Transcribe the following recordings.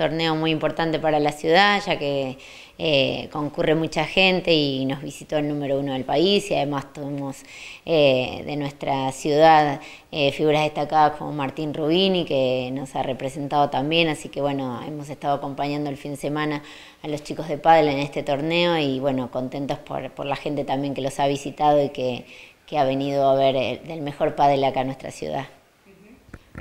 torneo muy importante para la ciudad, ya que eh, concurre mucha gente y nos visitó el número uno del país y además tuvimos eh, de nuestra ciudad eh, figuras destacadas como Martín Rubini que nos ha representado también, así que bueno, hemos estado acompañando el fin de semana a los chicos de pádel en este torneo y bueno, contentos por, por la gente también que los ha visitado y que, ha venido a ver el, del mejor pádel acá en nuestra ciudad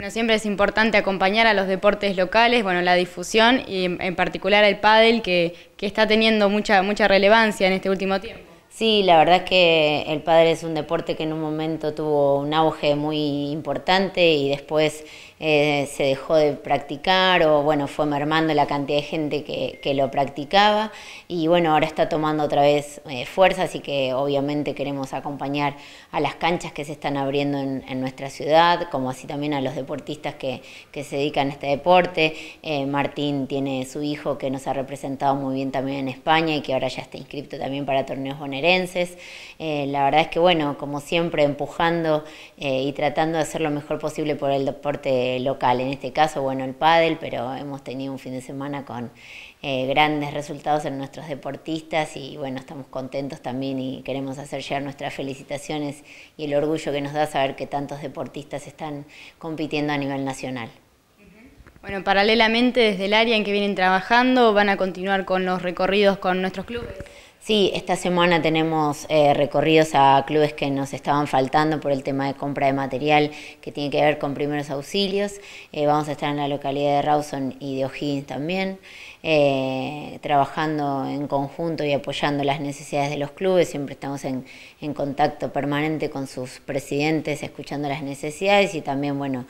siempre es importante acompañar a los deportes locales, bueno, la difusión y en particular el pádel que, que está teniendo mucha, mucha relevancia en este último tiempo. Sí, la verdad es que el pádel es un deporte que en un momento tuvo un auge muy importante y después eh, se dejó de practicar o bueno, fue mermando la cantidad de gente que, lo practicaba y bueno, ahora está tomando otra vez eh, fuerza, así que obviamente queremos acompañar a las canchas que se están abriendo en, nuestra ciudad, como así también a los deportistas que, se dedican a este deporte. Eh, Martín tiene su hijo que nos ha representado muy bien también en España y que ahora ya está inscrito también para torneos bonaerenses. la verdad es que bueno, como siempre empujando y tratando de hacer lo mejor posible por el deporte eh, local. En este caso, bueno, el pádel, pero hemos tenido un fin de semana con eh, grandes resultados en nuestros deportistas y bueno, estamos contentos también y queremos hacer llegar nuestras felicitaciones y el orgullo que nos da saber que tantos deportistas están compitiendo a nivel nacional. Bueno, paralelamente desde el área en que vienen trabajando van a continuar con los recorridos con nuestros clubes. Sí, esta semana tenemos eh, recorridos a clubes que nos estaban faltando por el tema de compra de material que tiene que ver con primeros auxilios. Eh, vamos a estar en la localidad de Rawson y de O'Higgins también, eh, trabajando en conjunto y apoyando las necesidades de los clubes. Siempre estamos en, contacto permanente con sus presidentes, escuchando las necesidades y también, bueno,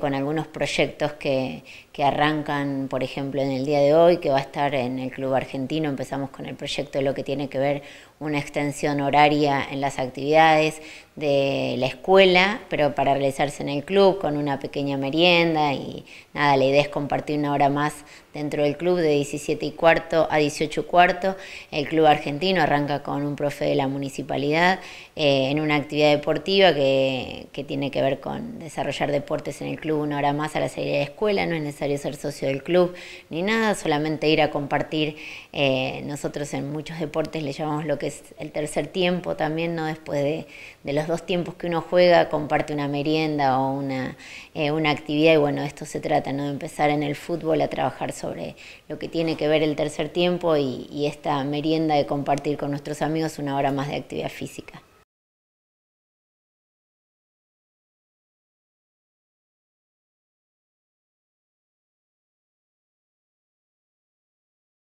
con algunos proyectos que, que arrancan, por ejemplo, en el día de hoy, que va a estar en el Club Argentino. Empezamos con el proyecto de lo que tiene que ver una extensión horaria en las actividades, de la escuela, pero para realizarse en el club con una pequeña merienda y nada, la idea es compartir una hora más dentro del club de 17 y cuarto a 18 y cuarto. El club argentino arranca con un profe de la municipalidad eh, en una actividad deportiva que, tiene que ver con desarrollar deportes en el club una hora más a la salida de escuela, no es necesario ser socio del club ni nada, solamente ir a compartir. Eh, nosotros en muchos deportes le llamamos lo que es el tercer tiempo también, ¿no? después de, de los los dos tiempos que uno juega comparte una merienda o una, eh, una actividad y bueno, esto se trata, ¿no? De empezar en el fútbol a trabajar sobre lo que tiene que ver el tercer tiempo y esta merienda de compartir con nuestros amigos una hora más de actividad física.